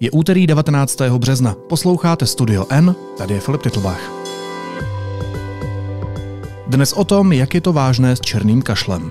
Je úterý 19. března. Posloucháte Studio N, tady je Filip Titlbach. Dnes o tom, jak je to vážné s černým kašlem.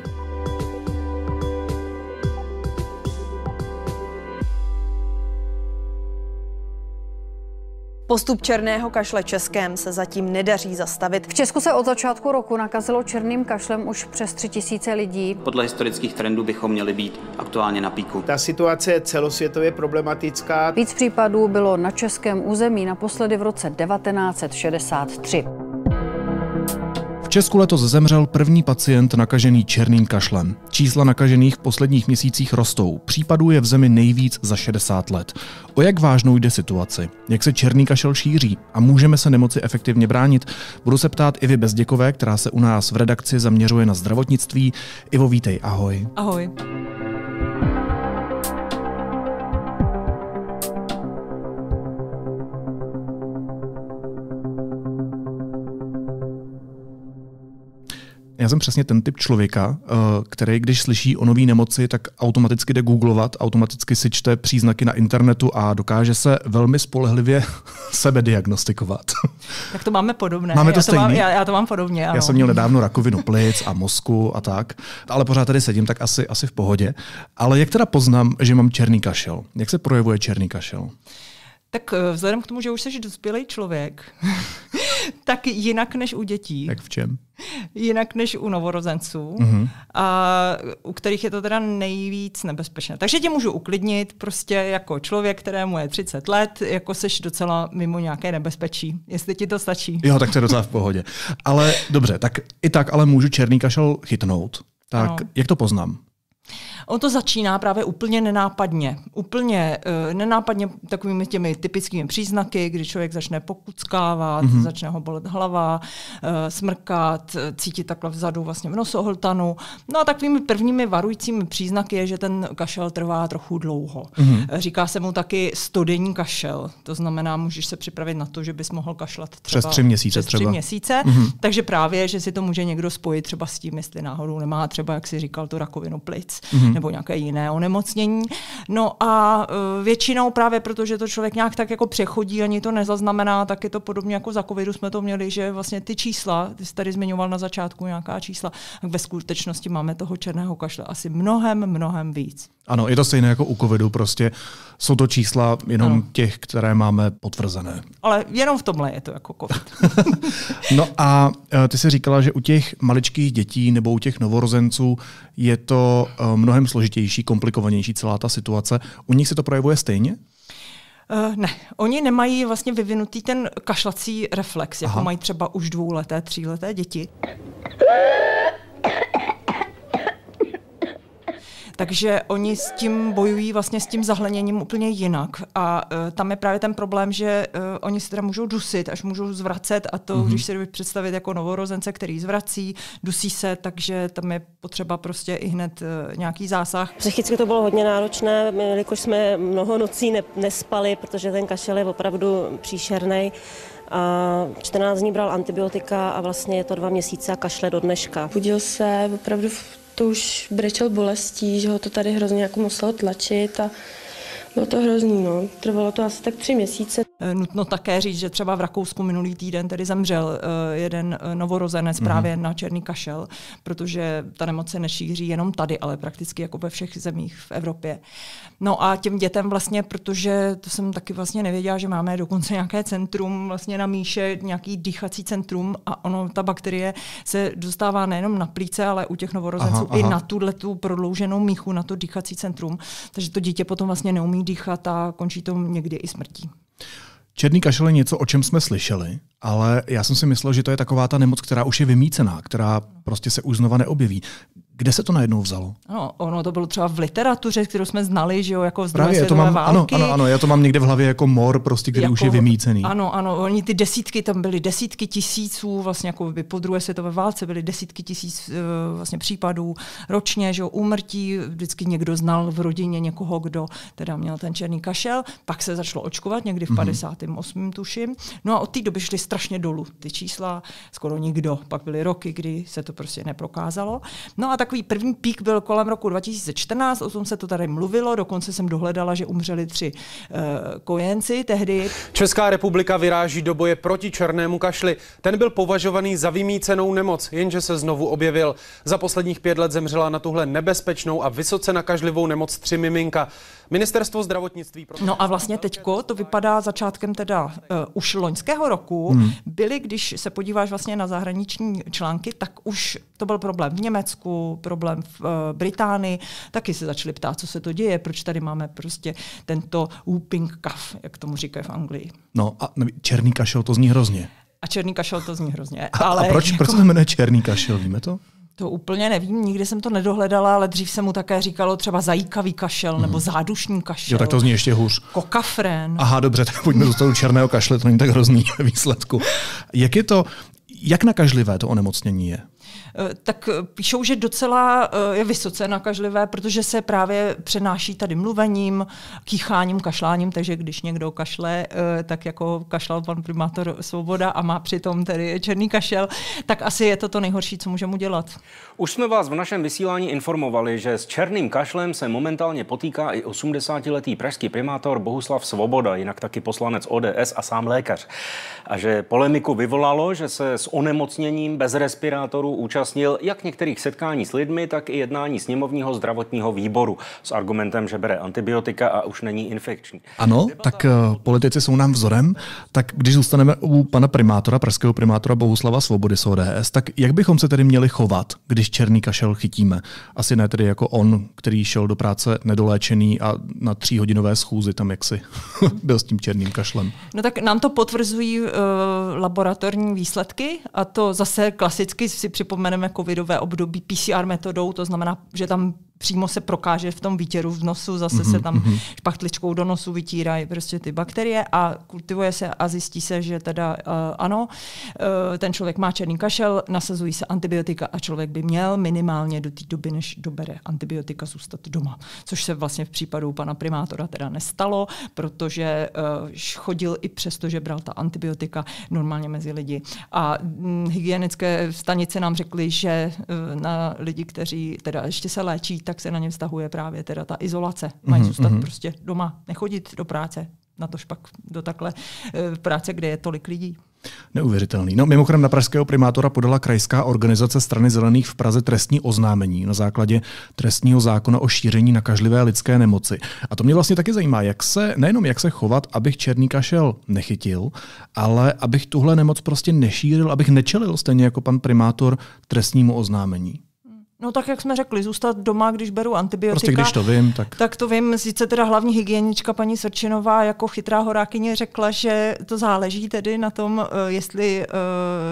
Postup černého kašle Českém se zatím nedaří zastavit. V Česku se od začátku roku nakazilo černým kašlem už přes tři tisíce lidí. Podle historických trendů bychom měli být aktuálně na píku. Ta situace je celosvětově problematická. Víc případů bylo na českém území naposledy v roce 1963. Česku letos zemřel první pacient nakažený černým kašlem. Čísla nakažených v posledních měsících rostou. Případů je v zemi nejvíc za 60 let. O jak vážnou jde situaci? Jak se černý kašel šíří? A můžeme se nemoci efektivně bránit? Budu se ptát Ivy Bezděkové, která se u nás v redakci zaměřuje na zdravotnictví. Ivo, vítej, ahoj. Ahoj. Já jsem přesně ten typ člověka, eh, který když slyší o nové nemoci, tak automaticky jde googlovat, automaticky si čte příznaky na internetu a dokáže se velmi spolehlivě sebe diagnostikovat. Tak to máme podobné. Máme to já stejný. To mám, já, já to mám podobně. Ano. Já jsem měl nedávno rakovinu plic a mozku a tak, ale pořád tady sedím, tak asi, asi v pohodě. Ale jak teda poznám, že mám černý kašel? Jak se projevuje černý kašel? Tak eh, vzhledem k tomu, že už jsi dospělý člověk, tak jinak než u dětí. Tak v čem? Jinak než u novorozenců, mm-hmm. a u kterých je to teda nejvíc nebezpečné. Takže tě můžu uklidnit, prostě jako člověk, kterému je 30 let, jako seš docela mimo nějaké nebezpečí, jestli ti to stačí. Jo, tak to je docela v pohodě. Ale dobře, tak i tak ale můžu černý kašel chytnout. Tak ano. jak to poznám? On to začíná právě úplně nenápadně. Úplně uh, nenápadně takovými těmi typickými příznaky, kdy člověk začne pokuckávat, mm-hmm. začne ho bolet hlava, uh, smrkat, eh, cítit takhle vzadu vlastně v nosohltanu. No a takovými prvními varujícími příznaky je, že ten kašel trvá trochu dlouho. Mm-hmm. Říká se mu taky stodenní kašel. To znamená, můžeš se připravit na to, že bys mohl kašlat třeba přes tři měsíce. Přes tři třeba. měsíce. Mm-hmm. Takže právě, že si to může někdo spojit třeba s tím, jestli náhodou nemá třeba, jak si říkal, tu rakovinu plic, mm-hmm nebo nějaké jiné onemocnění. No a e, většinou právě protože to člověk nějak tak jako přechodí, ani to nezaznamená, tak je to podobně jako za covidu jsme to měli, že vlastně ty čísla, ty jsi tady zmiňoval na začátku nějaká čísla, tak ve skutečnosti máme toho černého kašle asi mnohem, mnohem víc. Ano, je to stejné jako u covidu, prostě jsou to čísla jenom ano. těch, které máme potvrzené. Ale jenom v tomhle je to jako covid. no a e, ty jsi říkala, že u těch maličkých dětí nebo u těch novorozenců je to e, mnohem složitější, komplikovanější celá ta situace. U nich se to projevuje stejně? Uh, ne, oni nemají vlastně vyvinutý ten kašlací reflex, jako Aha. jako mají třeba už dvouleté, tříleté děti. Takže oni s tím bojují vlastně s tím zahleněním úplně jinak. A uh, tam je právě ten problém, že uh, oni se teda můžou dusit, až můžou zvracet a to, mm-hmm. když si dovedete představit jako novorozence, který zvrací, dusí se, takže tam je potřeba prostě i hned uh, nějaký zásah. Psychicky to bylo hodně náročné, jelikož jsme mnoho nocí ne- nespali, protože ten kašel je opravdu příšerný. A 14 dní bral antibiotika a vlastně je to dva měsíce a kašle do dneška. Budil se opravdu v to už brečel bolestí, že ho to tady hrozně jako muselo tlačit a bylo to hrozný, no. Trvalo to asi tak tři měsíce. Eh, nutno také říct, že třeba v Rakousku minulý týden tedy zemřel eh, jeden eh, novorozenec mhm. právě na černý kašel, protože ta nemoc se nešíří jenom tady, ale prakticky jako ve všech zemích v Evropě. No a těm dětem vlastně, protože to jsem taky vlastně nevěděla, že máme dokonce nějaké centrum vlastně na míše, nějaký dýchací centrum a ono, ta bakterie se dostává nejenom na plíce, ale u těch novorozenců aha, i na tuhle tu prodlouženou míchu, na to dýchací centrum. Takže to dítě potom vlastně neumí dýchat a končí to někdy i smrtí. Černý kašel je něco, o čem jsme slyšeli, ale já jsem si myslel, že to je taková ta nemoc, která už je vymícená, která prostě se už znova neobjeví. Kde se to najednou vzalo? Ano, ono to bylo třeba v literatuře, kterou jsme znali, že jo, jako z druhé světové mám, války. Ano, ano, ano, já to mám někde v hlavě jako mor, prostě, který jako, už je jako- vymícený. Ano, ano, oni ty desítky, tam byly desítky tisíců, vlastně jako by po druhé světové válce byly desítky tisíc eh, vlastně případů ročně, že jo, umrtí, vždycky někdo znal v rodině někoho, kdo teda měl ten černý kašel, pak se začalo očkovat někdy v 58. Mm-hmm. tuším, no a od té doby šly strašně dolů ty čísla, skoro nikdo, pak byly roky, kdy se to prostě neprokázalo. No a tak takový první pík byl kolem roku 2014, o tom se to tady mluvilo, dokonce jsem dohledala, že umřeli tři uh, kojenci tehdy. Česká republika vyráží do boje proti černému kašli. Ten byl považovaný za vymícenou nemoc, jenže se znovu objevil. Za posledních pět let zemřela na tuhle nebezpečnou a vysoce nakažlivou nemoc tři miminka. Ministerstvo zdravotnictví. No a vlastně teďko, to vypadá začátkem teda uh, už loňského roku, hmm. byly, když se podíváš vlastně na zahraniční články, tak už to byl problém v Německu, problém v uh, Británii, taky se začali ptát, co se to děje, proč tady máme prostě tento whooping cough, jak tomu říkají v Anglii. No a černý kašel, to zní hrozně. A černý kašel to zní hrozně. A, ale a proč, jako... proč se jmenuje černý kašel, víme to? To úplně nevím, nikdy jsem to nedohledala, ale dřív se mu také říkalo třeba zajíkavý kašel mm. nebo zádušní kašel. Jo, tak to zní ještě hůř. Kokafren. Aha, dobře, tak pojďme do toho černého kašle, to není tak hrozný výsledku. Jak je to, jak nakažlivé to onemocnění je? Eh, tak eh, píšou, že docela eh, je vysoce nakažlivé, protože se právě přenáší tady mluvením, kýcháním, kašláním, takže když někdo kašle, tak jako kašlal pan primátor Svoboda a má přitom tedy černý kašel, tak asi je to to nejhorší, co můžeme udělat. Už jsme vás v našem vysílání informovali, že s černým kašlem se momentálně potýká i 80-letý pražský primátor Bohuslav Svoboda, jinak taky poslanec ODS a sám lékař. A že polemiku vyvolalo, že se s onemocněním bez respirátorů účastní zúčastnil jak některých setkání s lidmi, tak i jednání sněmovního zdravotního výboru s argumentem, že bere antibiotika a už není infekční. Ano, tak eh, politici jsou nám vzorem. Tak když zůstaneme u pana primátora, pražského primátora Bohuslava Svobody z ODS, tak jak bychom se tedy měli chovat, když černý kašel chytíme? Asi ne tedy jako on, který šel do práce nedoléčený a na tříhodinové schůzi tam jaksi byl s tím černým kašlem. No tak nám to potvrzují uh, laboratorní výsledky a to zase klasicky si připomeneme zvládneme covidové období PCR metodou, to znamená, že tam přímo se prokáže v tom výtěru v nosu, zase mm-hmm. se tam mhm. špachtličkou do nosu vytírají prostě ty bakterie a kultivuje se a zjistí se, že teda uh, ano, uh, ten člověk má černý kašel, nasazují se antibiotika a člověk by měl minimálně do té doby, než dobere antibiotika, zůstat doma. Což se vlastně v případu pana primátora teda nestalo, protože uh, chodil i přesto, že bral ta antibiotika normálně mezi lidi. A hm, hygienické stanice nám řekly, že uh, na lidi, kteří teda ještě se léčí, tak se na ně vztahuje právě teda ta izolace. Mají mm-hmm. zůstat mhm. prostě doma, nechodit do práce, na to pak do takhle e, práce, kde je tolik lidí. Neuvěřitelný. No, mimochodem na pražského primátora podala krajská organizace strany zelených v Praze trestní oznámení na základě trestního zákona o šíření nakažlivé lidské nemoci. A to mě vlastně taky zajímá, jak se, nejenom jak se chovat, abych černý kašel nechytil, ale abych tuhle nemoc prostě nešířil, abych nečelil stejně jako pan primátor trestnímu oznámení. No tak, jak jsme řekli, zůstat doma, když beru antibiotika. Prostě když to vím, tak... Tak to vím, sice teda hlavní hygienička paní Srčinová jako chytrá horákyně řekla, že to záleží tedy na tom, eh, jestli, eh,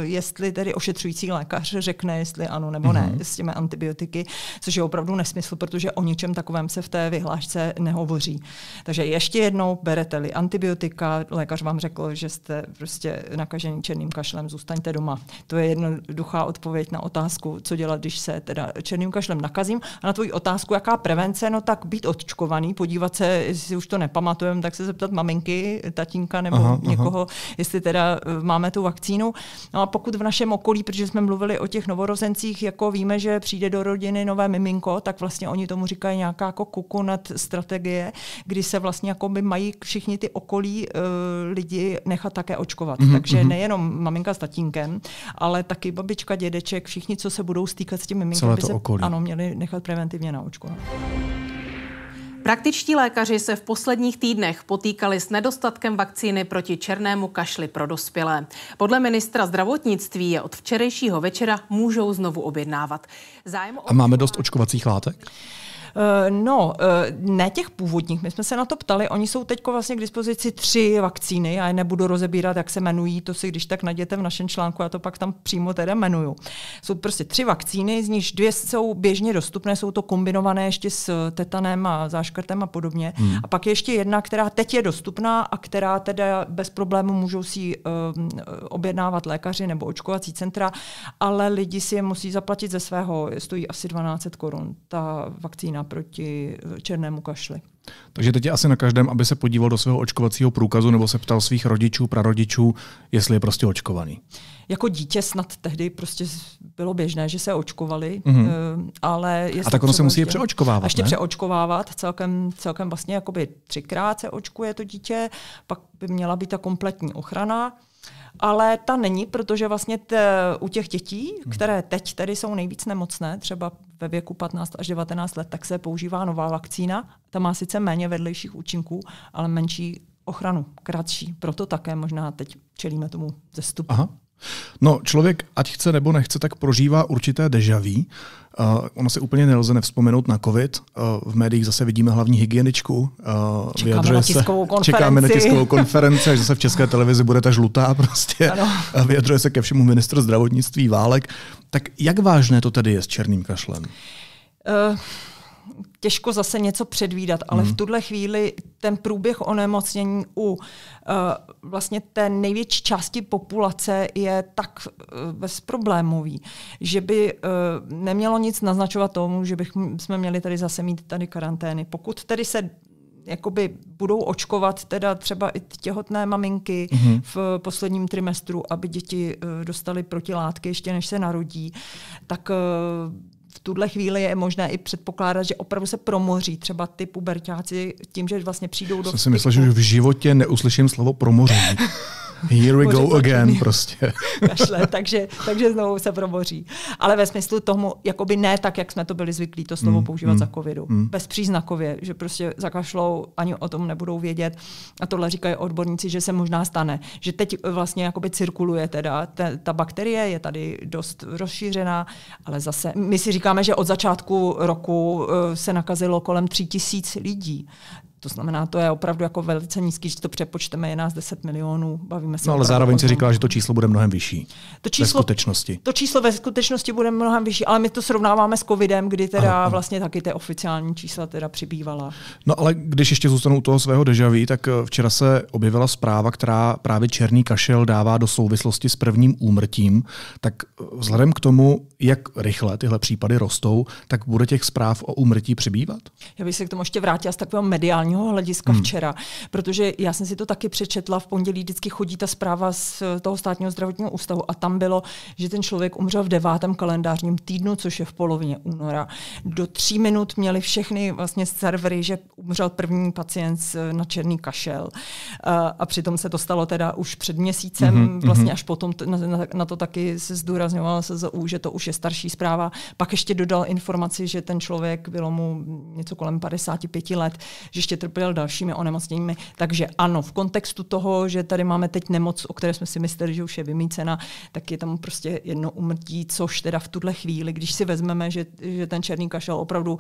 jestli tedy ošetřující lékař řekne, jestli ano nebo ne mm-hmm. s těmi antibiotiky, což je opravdu nesmysl, protože o ničem takovém se v té vyhlášce nehovoří. Takže ještě jednou, berete-li antibiotika, lékař vám řekl, že jste prostě nakažený černým kašlem, zůstaňte doma. To je jednoduchá odpověď na otázku, co dělat, když se teda černým kašlem nakazím. A na tvoji otázku, jaká prevence, no tak být očkovaný podívat se, jestli už to nepamatujeme, tak se zeptat maminky, tatínka nebo aha, někoho, aha. jestli teda e, máme tu vakcínu. No a pokud v našem okolí, protože jsme mluvili o těch novorozencích, jako víme, že přijde do rodiny nové miminko, tak vlastně oni tomu říkají nějaká jako kukunat strategie, kdy se vlastně jako by mají všichni ty okolí uh, lidi nechat také očkovat. Mm-hmm. Takže mhm. nejenom maminka s tatínkem, ale taky babička, dědeček, všichni, co se budou stýkat s tím miminkem, by se, okolí. Ano, měli nechat preventivně naočkovat. No. Praktičtí lékaři se v posledních týdnech potýkali s nedostatkem vakcíny proti černému kašli pro dospělé. Podle ministra zdravotnictví je od včerejšího večera můžou znovu objednávat. Zájem o... A máme dost očkovacích látek? Eh, no, eh, ne těch původních, my jsme se na to ptali, oni jsou teď vlastně k dispozici tři vakcíny, já je nebudu rozebírat, jak se jmenují, to si když tak najděte v našem článku, já to pak tam přímo teda jmenuju. Jsou prostě tři vakcíny, z nichž dvě jsou běžně dostupné, jsou to kombinované ještě s tetanem a záškrtem a podobně. Hmm. A pak je ještě jedna, která teď je dostupná a která teda bez problému můžou si um, objednávat lékaři nebo očkovací centra, ale lidi si je musí zaplatit ze svého, stojí asi 12 korun ta vakcína proti eh, černému kašli. Takže teď je asi na každém, aby se podíval do svého očkovacího průkazu nebo se ptal svých rodičů, prarodičů, jestli je prostě očkovaný. Jako dítě snad tehdy prostě bylo běžné, že se očkovali, mm-hmm. ale... A tak ono se musí je přeočkovávat, A ještě ne? přeočkovávat, celkem, celkem vlastně jakoby třikrát se očkuje to dítě, pak by měla být ta kompletní ochrana ale ta není, protože vlastně t, u těch dětí, hmm. které teď tedy jsou nejvíc nemocné, třeba ve věku 15 až 19 let, tak se používá nová vakcína. Ta má sice méně vedlejších účinků, ale menší ochranu, kratší. Proto také možná teď čelíme tomu zestupu. Aha. No, člověk, ať chce nebo nechce, tak prožívá určité dejaví. Uh, ono se úplně nelze nevzpomenout na COVID. Uh, v médiích zase vidíme hlavní hygieničku. Uh, čekáme na tiskovou se, konferenci. Čekáme na tiskovou konferenci, až zase v české televizi bude ta žlutá prostě. Ano. Uh, vyjadřuje se ke všemu ministr zdravotnictví Válek. Tak jak vážné to tedy je s černým kašlem? Uh těžko zase něco předvídat, ale hmm. v mhm. tuhle chvíli ten průběh onemocnění u uh, vlastně té největší části populace je tak uh, bezproblémový, že by uh, nemělo nic naznačovat tomu, že bychom jsme měli tady zase mít tady karantény. Pokud tedy se jakoby budou očkovat teda třeba i těhotné maminky mm-hmm. v posledním trimestru, aby děti dostaly protilátky ještě než se narodí, tak v tuhle chvíli je možné i předpokládat, že opravdu se promoří třeba ty puberťáci tím, že vlastně přijdou do... Jsem si myslel, že v životě neuslyším slovo promoří. Here we go again, prostě. Kašle, takže, takže znovu se promoří. Ale ve smyslu tomu, jakoby ne tak, jak jsme to byli zvyklí to slovo mm, používat mm, za covidu. Mm. Bezpříznakově, že prostě zakašlou, ani o tom nebudou vědět. A tohle říkají odborníci, že se možná stane. Že teď vlastně jakoby cirkuluje teda ta, ta bakterie, je tady dost rozšířená, ale zase my si říkáme, říkáme, že od začátku roku eh, se nakazilo kolem tři tisíc lidí, to znamená, to je opravdu jako velice nízký, že to přepočteme, je nás 10 milionů, bavíme se. No, ale zároveň si říkala, že to číslo bude mnohem vyšší. To číslo, ve skutečnosti. To číslo ve skutečnosti bude mnohem vyšší, ale my to srovnáváme s covidem, kdy teda aha, aha. vlastně taky ty oficiální čísla teda přibývala. No ale když ještě zůstanu u toho svého dežaví, tak eh, včera se objevila zpráva, která právě černý kašel dává do souvislosti s prvním úmrtím. Tak eh, vzhledem k tomu, jak rychle tyhle případy rostou, tak bude těch zpráv o úmrtí přibývat? Já bych se k tomu ještě vrátila z takového mediálního právního hlediska hmm. včera, protože já jsem si to taky přečetla, v pondělí vždycky chodí ta zpráva z toho státního zdravotního ústavu a tam bylo, že ten člověk umřel v devátém kalendářním týdnu, což je v polovině února. Do tří minut měli všechny vlastně servery, že umřel první pacient na černý kašel a přitom se to stalo teda už před měsícem, hmm vlastně až potom na, na, na to taky se se za že to už je starší zpráva. Pak ještě dodal informaci, že ten člověk, bylo mu něco kolem 55 let, že ještě trpěl dalšími onemocněními. Takže ano, v kontextu toho, že tady máme teď nemoc, o které jsme si mysleli, že už je vymícena, tak je tam prostě jedno umrtí, což teda v tuhle chvíli, když si vezmeme, že, že ten černý kašel opravdu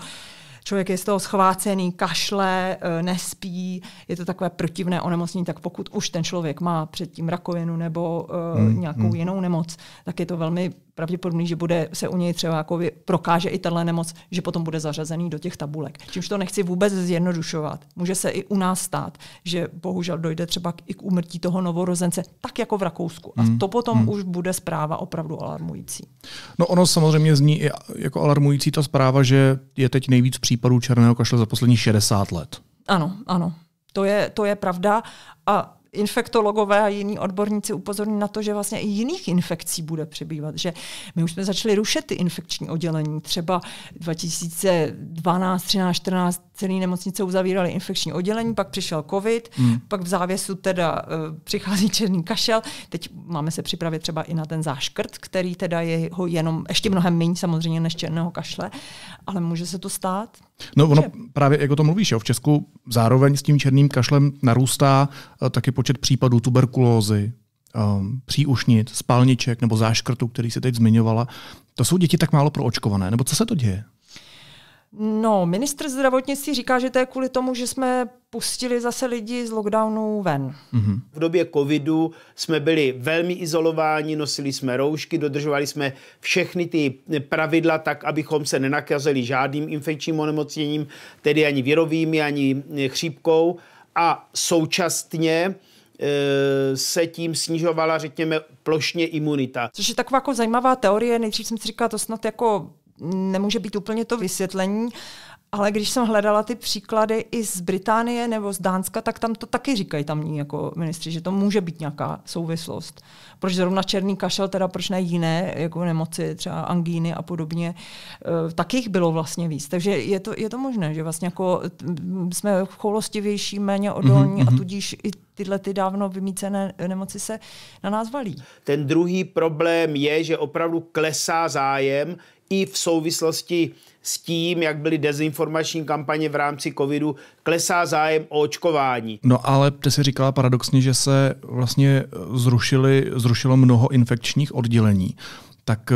člověk je z toho schvácený, kašle, eh, nespí, je to takové protivné onemocnění, tak pokud už ten člověk má předtím rakovinu nebo uh, hmm, nějakou hmm. jinou nemoc, tak je to velmi pravděpodobný, že bude se u něj třeba jako prokáže i tahle nemoc, že potom bude zařazený do těch tabulek. Čímž to nechci vůbec zjednodušovat. Může se i u nás stát, že bohužel dojde třeba i k úmrtí toho novorozence, tak jako v Rakousku. A hmm. to potom hmm. už bude zpráva opravdu alarmující. No ono samozřejmě zní i jako alarmující ta zpráva, že je teď nejvíc případů černého kašle za poslední 60 let. Ano, ano. To je, to je pravda. A infektologové a jiní odborníci upozorní na to, že vlastně i jiných infekcí bude přibývat, že my už jsme začali rušet ty infekční oddělení. Třeba 2012, 13, 14 celý nemocnice uzavíraly infekční oddělení, pak přišel covid, hmm. pak v závěsu teda uh, přichází černý kašel. Teď máme se připravit třeba i na ten záškrt, který teda je ho jenom ještě mnohem méně samozřejmě než černého kašle, ale může se to stát. No ono právě, o to mluvíš, jo, v Česku zároveň s tím černým kašlem narůstá eh, taky počet případů tuberkulózy, um, příušnic, spalniček nebo záškrtu, který se teď zmiňovala. To jsou děti tak málo proočkované, nebo co se to děje? No, ministr zdravotnictví říká, že to je kvůli tomu, že jsme pustili zase lidi z lockdownu ven. Mm-hmm. V době covidu jsme byli velmi izolováni, nosili jsme roušky, dodržovali jsme všechny ty pravidla tak, abychom se nenakazili žádným infekčním onemocněním, tedy ani virovými, ani e, chřípkou. A současně e, se tím snižovala, řekněme, plošně imunita. Což je taková jako zajímavá teorie. Nejdřív jsem si říkala, to snad jako nemůže být úplně to vysvětlení, ale když jsem hledala ty příklady i z Británie nebo z Dánska, tak tam to taky říkají tamní jako ministři, že to může být nějaká souvislost. Proč zrovna černý kašel, teda proč ne jiné jako nemoci, třeba angíny a podobně, eh, Tak jich bylo vlastně víc. Takže je to, je to možné, že vlastně jako mm, jsme choulostivější, méně mhm, odolní mm-hmm. a mhm. tudíž i tyhle ty dávno vymícené nemoci se na nás valí. Ten druhý problém je, že opravdu klesá zájem i v souvislosti s tím, jak byly dezinformační kampaně v rámci covidu, klesá zájem o očkování. No ale ty si říkala paradoxně, že se vlastně zrušili, zrušilo mnoho infekčních oddělení. Tak eh,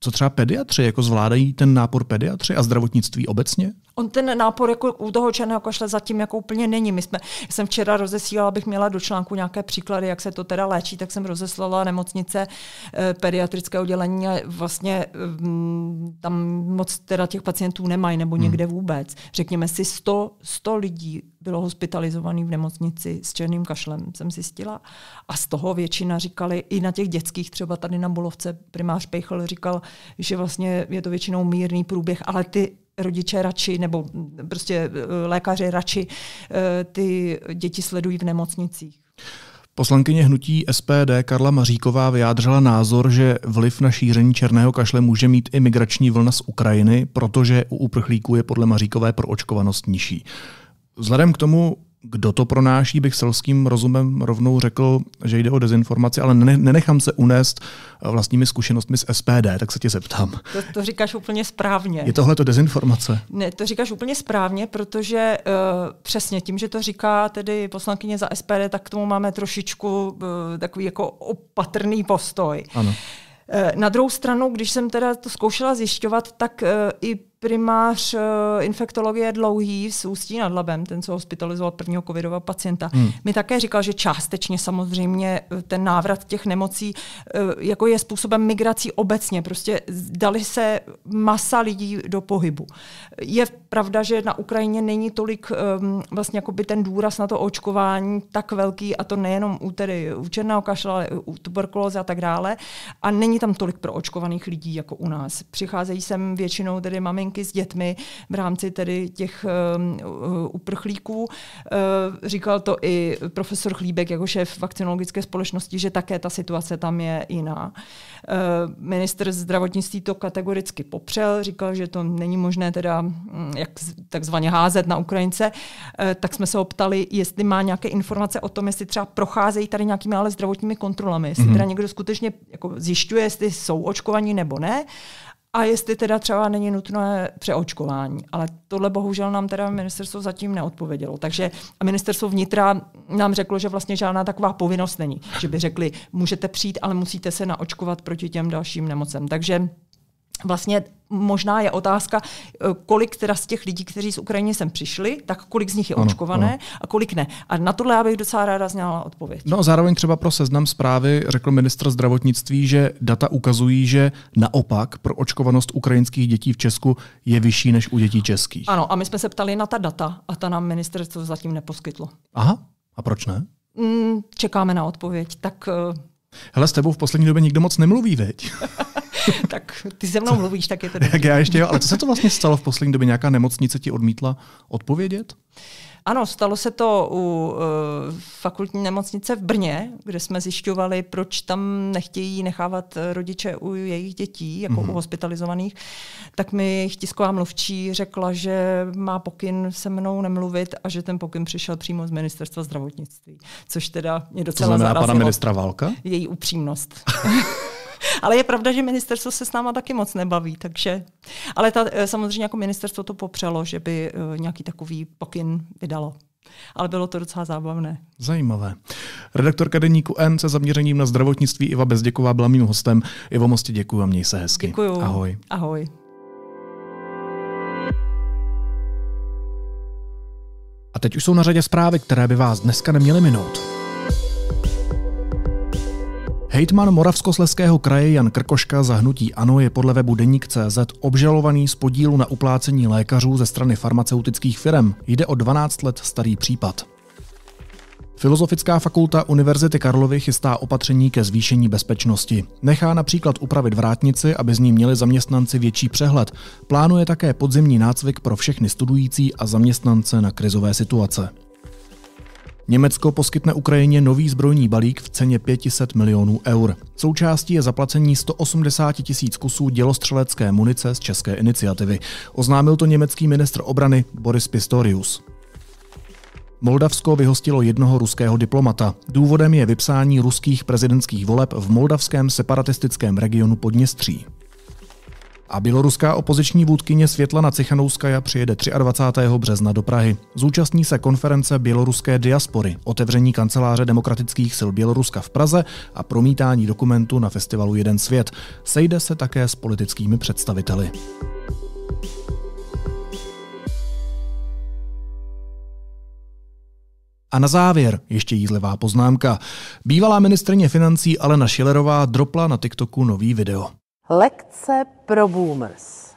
co třeba pediatři, jako zvládají ten nápor pediatři a zdravotnictví obecně? On ten nápor jako u toho černého kašle zatím jako úplně není. My jsme, jsem včera rozesílala, abych měla do článku nějaké příklady, jak se to teda léčí, tak jsem rozeslala nemocnice eh, pediatrické oddělení a vlastně mm, tam moc teda těch pacientů nemají nebo hmm. někde vůbec. Řekněme si, 100, 100 lidí bylo hospitalizovaný v nemocnici s černým kašlem, jsem zjistila. A z toho většina říkali, i na těch dětských, třeba tady na Bolovce primář Pejchl říkal, že vlastně je to většinou mírný průběh, ale ty rodiče radši, nebo prostě eh, lékaři radši eh, ty děti sledují v nemocnicích. Poslankyně hnutí SPD Karla Maříková vyjádřila názor, že vliv na šíření černého kašle může mít i migrační vlna z Ukrajiny, protože u uprchlíků je podle Maříkové proočkovanost nižší. Vzhledem k tomu, kdo to pronáší, bych selským rozumem rovnou řekl, že jde o dezinformaci, ale nenechám se unést eh, vlastními zkušenostmi z SPD, tak se tě zeptám. To, to říkáš úplně správně. Je tohle to dezinformace? Ne, to říkáš úplně správně, protože uh, přesně tím, že to říká tedy poslankyně za SPD, tak k tomu máme trošičku uh, takový jako opatrný postoj. Ano. Na druhou stranu, když jsem teda to zkoušela zjišťovat, tak i primář eh, infektologie dlouhý s Ústí nad Labem, ten, co hospitalizoval prvního covidového pacienta, hmm. mi také říkal, že částečně samozřejmě eh, ten návrat těch nemocí eh, jako je způsobem migrací obecně. Prostě dali se masa lidí do pohybu. Je pravda, že na Ukrajině není tolik um, vlastně jakoby ten důraz na to očkování tak velký a to nejenom u, tedy, u černého kašla, ale u tuberkulózy a tak dále. A není tam tolik pro očkovaných lidí jako u nás. Přicházejí sem většinou tedy maminky maminky s dětmi v rámci tedy těch ehm, uprchlíků. Eh, říkal to i profesor Chlíbek jako šéf vakcinologické společnosti, že také ta situace tam je jiná. Eh, Minister zdravotnictví to kategoricky popřel, říkal, že to není možné teda hm, jak takzvaně házet na Ukrajince. Eh, tak jsme se ho ptali, jestli má nějaké informace o tom, jestli třeba procházejí tady nějakými ale zdravotními kontrolami, jestli mm-hmm. teda někdo skutečně jako zjišťuje, jestli jsou očkovaní nebo ne. A jestli teda třeba není nutné přeočkování. Ale tohle bohužel nám teda ministerstvo zatím neodpovědělo. Takže a ministerstvo vnitra nám řeklo, že vlastně žádná taková povinnost není. Že by řekli, můžete přijít, ale musíte se naočkovat proti těm dalším nemocem. Takže vlastně možná je otázka, eh, kolik teda z těch lidí, kteří z Ukrajiny sem přišli, tak kolik z nich je ano, očkované ano. a kolik ne. A na tohle já bych docela ráda znala odpověď. No a zároveň třeba pro seznam zprávy řekl ministr zdravotnictví, že data ukazují, že naopak pro očkovanost ukrajinských dětí v Česku je vyšší než u dětí českých. Ano, a my jsme se ptali na ta data a ta nám ministerstvo zatím neposkytlo. Aha, a proč ne? Mm, čekáme na odpověď, tak... Eh, Hele, s tebou v poslední době nikdo moc nemluví, veď? tak ty se mnou co? mluvíš, tak je to Tak já ještě jo, ale co se to vlastně stalo v poslední době? Nějaká nemocnice ti odmítla odpovědět? Ano, stalo se to u uh, fakultní nemocnice v Brně, kde jsme zjišťovali, proč tam nechtějí nechávat eh, rodiče u jejich dětí, jako mm-hmm. u mhm. hospitalizovaných. Tak mi jejich tisková mluvčí řekla, že má pokyn se mnou nemluvit a že ten pokyn přišel přímo z ministerstva zdravotnictví, což teda mě docela to znamená pana ministra Válka? Její upřímnost. Ale je pravda, že ministerstvo se s náma taky moc nebaví, takže... Ale ta, eh, samozřejmě jako ministerstvo to popřelo, že by eh, nějaký takový pokyn vydalo ale bylo to docela zábavné. Zajímavé. Redaktorka deníku N se zaměřením na zdravotnictví Iva Bezděková byla mým hostem. Ivo, moc ti děkuji a měj se hezky. Děkuju. Ahoj. Ahoj. A teď už jsou na řadě zprávy, které by vás dneska neměly minout. Hejtman Moravskosleského kraje Jan Krkoška za hnutí ANO je podle webu Deník.cz obžalovaný z podílu na uplácení lékařů ze strany farmaceutických firm. Jde o 12 let starý případ. Filozofická fakulta Univerzity Karlovy chystá opatření ke zvýšení bezpečnosti. Nechá například upravit vrátnici, aby z ní měli zaměstnanci větší přehled. Plánuje také podzimní nácvik pro všechny studující a zaměstnance na krizové situace. Německo poskytne Ukrajině nový zbrojní balík v ceně 500 milionů eur. Součástí je zaplacení 180 tisíc kusů dělostřelecké munice z české iniciativy. Oznámil to německý ministr obrany Boris Pistorius. Moldavsko vyhostilo jednoho ruského diplomata. Důvodem je vypsání ruských prezidentských voleb v moldavském separatistickém regionu Podněstří a běloruská opoziční vůdkyně Světlana Cichanouskaja přijede 23. března do Prahy. Zúčastní se konference běloruské diaspory, otevření kanceláře demokratických sil Běloruska v Praze a promítání dokumentu na festivalu Jeden svět. Sejde se také s politickými představiteli. A na závěr ještě jízlivá poznámka. Bývalá ministrně financí Alena Šilerová dropla na TikToku nový video. Lekce pro boomers.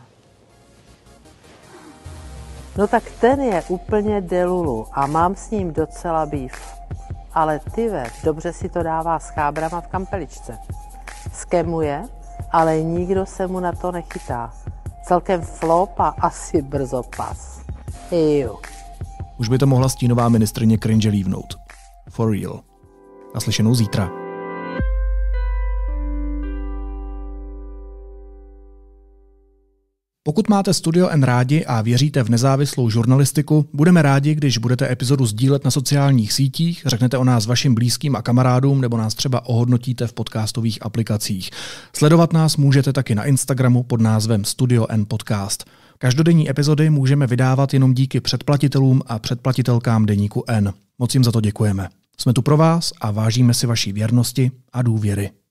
No tak ten je úplně delulu a mám s ním docela býv. Ale ty ve, dobře si to dává s chábrama v kampeličce. Skemuje, ale nikdo se mu na to nechytá. Celkem flop a asi brzo pas. Iu. Už by to mohla stínová ministrně cringe lívnout. For real. Naslyšenou zítra. Pokud máte Studio N rádi a věříte v nezávislou žurnalistiku, budeme rádi, když budete epizodu sdílet na sociálních sítích, řeknete o nás vašim blízkým a kamarádům nebo nás třeba ohodnotíte v podcastových aplikacích. Sledovat nás můžete taky na Instagramu pod názvem Studio N Podcast. Každodenní epizody můžeme vydávat jenom díky předplatitelům a předplatitelkám deníku N. Moc jim za to děkujeme. Jsme tu pro vás a vážíme si vaší věrnosti a důvěry.